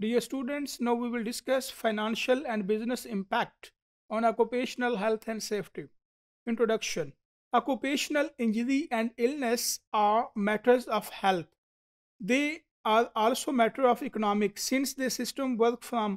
Dear students, now we will discuss financial and business impact on occupational health and safety. Introduction Occupational injury and illness are matters of health. They are also matter of economic since the system work from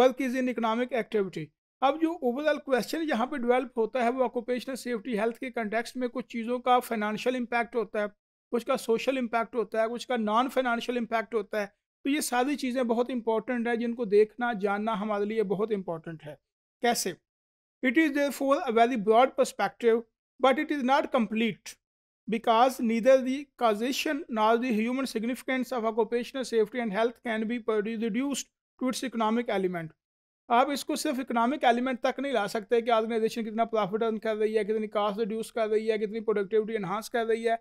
work is in economic activity अब जो overall question यहाँ पे develop होता है वो occupational safety health के context में कुछ चीज़ों का फाइनेंशियल इम्पैक्ट होता है कुछ का सोशल इम्पैक्ट होता है कुछ का नॉन फाइनेंशियल इम्पैक्ट होता है तो ये सारी चीज़ें बहुत इंपॉर्टेंट है जिनको देखना जानना हमारे लिए बहुत इंपॉर्टेंट है कैसे it is there for a very broad perspective but it is not complete because neither the causation not the human significance of occupational safety and health can be reduced to its economic element आप इसको सिर्फ economic element तक नहीं ला सकते कि organisation कितना profit earn कर रही है कितनी कास्ट रिड्यूस कर रही है कितनी प्रोडक्टिविटी इन्हांस कर रही है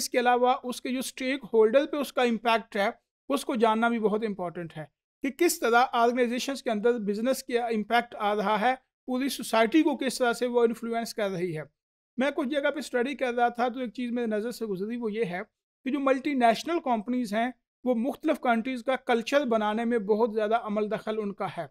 इसके अलावा उसके जो स्टेक होल्डर पर उसका इम्पैक्ट है उसको जानना भी बहुत इंपॉर्टेंट है कि किस तरह ऑर्गेनाइजेशन के अंदर बिजनेस का इम्पैक्ट आ रहा है पूरी सोसाइटी को किस तरह से वो इन्फ्लुएंस कर रही है मैं कुछ जगह पे स्टडी कर रहा था तो एक चीज़ मेरी नज़र से गुजरी वो ये है कि जो मल्टी नेशनल कंपनीज़ हैं वो मुख्तलिफ़ कंट्रीज़ का कल्चर बनाने में बहुत ज़्यादा अमल दखल उनका है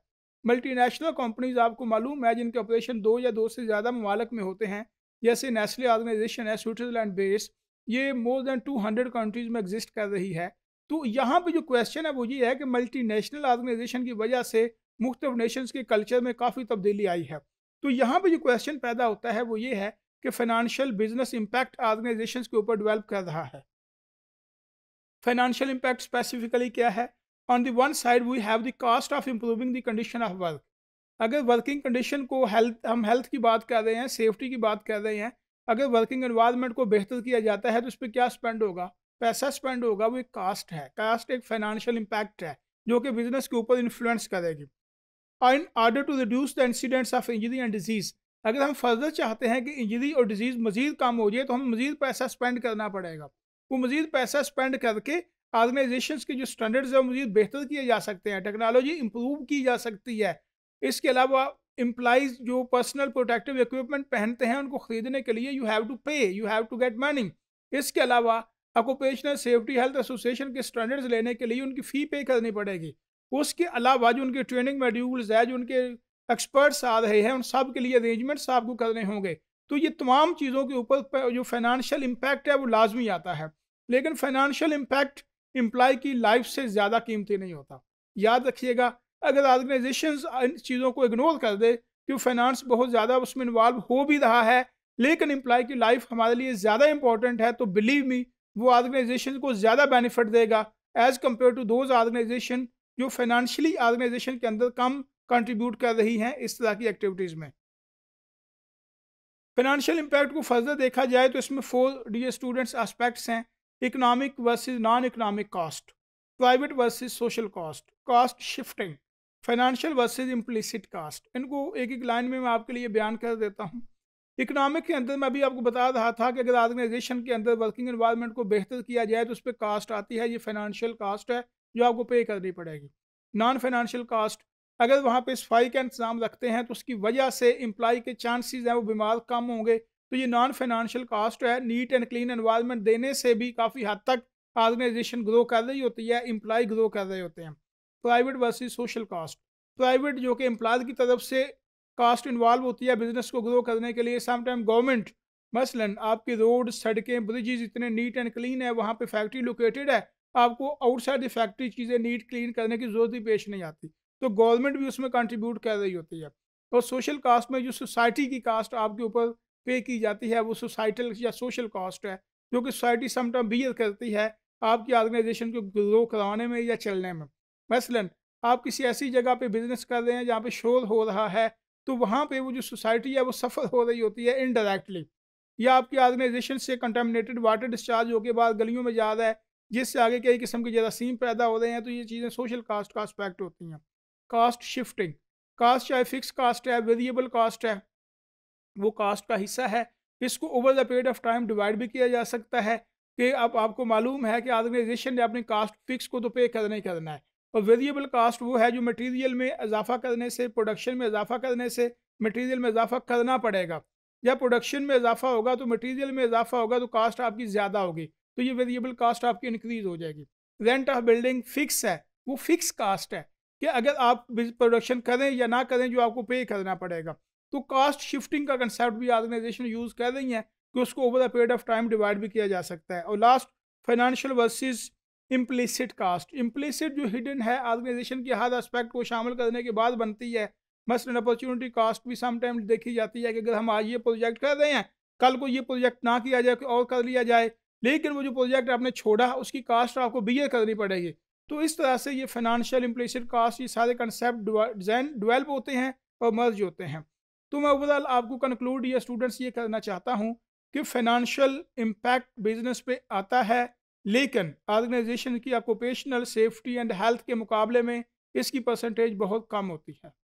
मल्टी नेशनल कंपनीज़ आपको मालूम है जिनके ऑपरेशन दो या दो से ज़्यादा ममालक में होते हैं जैसे नेशनल ऑर्गेनाइजेशन है स्विट्ज़रलैंड बेस्ड ये more than two hundred countries में एग्जिस्ट कर रही है तो यहाँ पे जो क्वेश्चन है वो ये है कि मल्टीनेशनल ऑर्गेनाइजेशन की वजह से मुख्त नेशंस के कल्चर में काफ़ी तब्दीली आई है तो यहाँ पे जो क्वेश्चन पैदा होता है वो ये है कि फाइनेंशियल बिजनेस इम्पैक्ट ऑर्गेनाइजेशन के ऊपर डिवेल्प कर रहा है फाइनेंशियल इम्पैक्ट स्पेसिफिकली क्या है on the one side we have the cost of improving the condition of work अगर वर्किंग कंडीशन को हेल्थ हम हेल्थ की बात कर रहे हैं सेफ्टी की बात कर रहे हैं अगर वर्किंग एनवायरनमेंट को बेहतर किया जाता है तो उस पर क्या स्पेंड होगा पैसा स्पेंड होगा वो एक कास्ट है कास्ट एक फाइनेंशियल इम्पैक्ट है जो कि बिजनेस के ऊपर इन्फ्लुएंस करेगी और in order to reduce the incidents of injury and disease अगर हम फर्दर चाहते हैं कि इंजरी और डिजीज़ मज़ीद कम हो जाए तो हमें मज़ीद पैसा स्पेंड करना पड़ेगा वो मज़ीद पैसा स्पेंड करके ऑर्गेनाइजेशन के जो स्टैंडर्ड्स हैं मज़ीद बेहतर किए जा सकते हैं टेक्नोलॉजी इम्प्रूव की जा सकती है इसके अलावा इम्प्लाइज जो पर्सनल प्रोटेक्टिव इक्विपमेंट पहनते हैं उनको ख़रीदने के लिए you have to pay you have to get money इसके अलावा आपको सेफ्टी हेल्थ एसोसिएशन के स्टैंडर्ड्स लेने के लिए उनकी फ़ी पे करनी पड़ेगी उसके अलावा जो उनके ट्रेनिंग मेड्यूल्स है जो उनके एक्सपर्ट्स आ रहे हैं उन सब के लिए अरेंजमेंट्स आपको करने होंगे तो ये तमाम चीज़ों के ऊपर जो फाइनेंशियल इम्पैक्ट है वो लाजमी आता है लेकिन फाइनेंशियल इम्पैक्ट एम्प्लॉय की लाइफ से ज़्यादा कीमती नहीं होता याद रखिएगा अगर ऑर्गेनाइजेशन इन चीज़ों को इग्नोर कर दे कि तो फाइनेंस बहुत ज़्यादा उसमें इन्वॉल्व हो भी रहा है लेकिन एम्प्लॉय की लाइफ हमारे लिए ज़्यादा इंपॉर्टेंट है तो बिलीव मी वो आर्गेनाइजेशन को ज़्यादा बेनिफिट देगा as compare to those organisation जो फाइनेंशियली आर्गेनाइजेशन के अंदर कम कंट्रीब्यूट कर रही हैं इस तरह की एक्टिविटीज़ में फाइनेंशियल इम्पैक्ट को फर्दर देखा जाए तो इसमें फोर डी स्टूडेंट्स एस्पेक्ट्स हैं economic versus non economic cost private versus social cost cost shifting financial versus implicit cost इनको एक एक लाइन में मैं आपके लिए बयान कर देता हूँ इकोनॉमिक के अंदर मैं भी आपको बता रहा था कि अगर ऑर्गेनाइजेशन के अंदर वर्किंग इन्वायरमेंट को बेहतर किया जाए तो उस पर कास्ट आती है ये फाइनेंशियल कास्ट है जो आपको पे करनी पड़ेगी नॉन फाइनेंशियल कास्ट अगर वहाँ पे सफाई का इंतजाम रखते हैं तो उसकी वजह से एम्प्लाई के चांसेस हैं वो बीमार कम होंगे तो ये नॉन फाइनेंशियल कास्ट है नीट एंड क्लीन एनवायरनमेंट देने से भी काफ़ी हद तक ऑर्गेनाइजेशन ग्रो कर रही होती है एम्प्लाई ग्रो कर रहे होते हैं private versus social cost private जो कि एम्प्लॉयर की तरफ से कास्ट इन्वॉल्व होती है बिजनेस को ग्रो करने के लिए समटाइम गवर्नमेंट मसलन आपकी रोड सड़कें ब्रिजेज इतने नीट एंड क्लीन है वहाँ पे फैक्ट्री लोकेटेड है आपको आउटसाइड द फैक्ट्री चीज़ें नीट क्लीन करने की जरूरत ही पेश नहीं आती तो गवर्नमेंट भी उसमें कंट्रीब्यूट कर रही होती है और सोशल कास्ट में जो सोसाइटी की कास्ट आपके ऊपर पे की जाती है वो सोसाइटल या सोशल कास्ट है जो कि सोसाइटी समटाइम बियर करती है आपकी ऑर्गेनाइजेशन को ग्रो करवाने में या चलने में मसलन आप किसी ऐसी जगह पे बिजनेस कर रहे हैं जहाँ पे शोर हो रहा है तो वहाँ पे वो जो सोसाइटी है वो सफ़र हो रही होती है इनडायरेक्टली या आपकी ऑर्गेनाइजेशन से कंटेमिनेटेड वाटर डिस्चार्ज होकर बाद गलियों में जा रहा है जिससे आगे कई किस्म के जरासीम पैदा हो रहे हैं तो ये चीज़ें सोशल कास्ट का आस्पेक्ट होती हैं कास्ट शिफ्टिंग कास्ट चाहे फिक्स कास्ट है वेरिएबल कास्ट है वो कास्ट का हिस्सा है इसको over the period of time divide भी किया जा सकता है कि अब आप, आपको मालूम है कि ऑर्गेनाइजेशन ने अपनी कास्ट फिक्स को तो पे करना ही करना है और वेरिएबल कास्ट वो है जो मटेरियल में इजाफा करने से प्रोडक्शन में इजाफा करने से मटेरियल में इजाफा करना पड़ेगा या प्रोडक्शन में इजाफा होगा तो मटेरियल में इजाफा होगा तो कास्ट आपकी ज़्यादा होगी तो ये वेरिएबल कास्ट आपकी इंक्रीज़ हो जाएगी रेंट ऑफ बिल्डिंग फिक्स है वो फिक्स कास्ट है कि अगर आप प्रोडक्शन करें या ना करें जो आपको पे करना पड़ेगा तो कास्ट शिफ्टिंग का कंसेप्ट भी ऑर्गेनाइजेशन यूज़ कर रही है कि उसको over the period of time divide भी किया जा सकता है और last financial versus implicit cost implicit जो हिडन है ऑर्गेनाइजेशन के हर एस्पेक्ट को शामिल करने के बाद बनती है मसलन अपॉर्चुनिटी कास्ट भी समटाइम्स देखी जाती है कि अगर हम आज ये प्रोजेक्ट कर रहे हैं कल को ये प्रोजेक्ट ना किया जाए और कर लिया जाए लेकिन वो जो प्रोजेक्ट आपने छोड़ा उसकी कास्ट आपको बियर करनी पड़ेगी तो इस तरह से ये फाइनेंशियल इम्प्लिसिट कास्ट ये सारे कंसेप्ट डिज़ाइन डिवेल्प होते हैं और मर्ज होते हैं तो मैं ओवरऑल आपको कंक्लूड ये स्टूडेंट्स ये करना चाहता हूँ कि फाइनेंशियल इम्पैक्ट बिजनेस पे आता है लेकिन ऑर्गेनाइजेशन की ऑक्यूपेशनल सेफ्टी एंड हेल्थ के मुकाबले में इसकी परसेंटेज बहुत कम होती है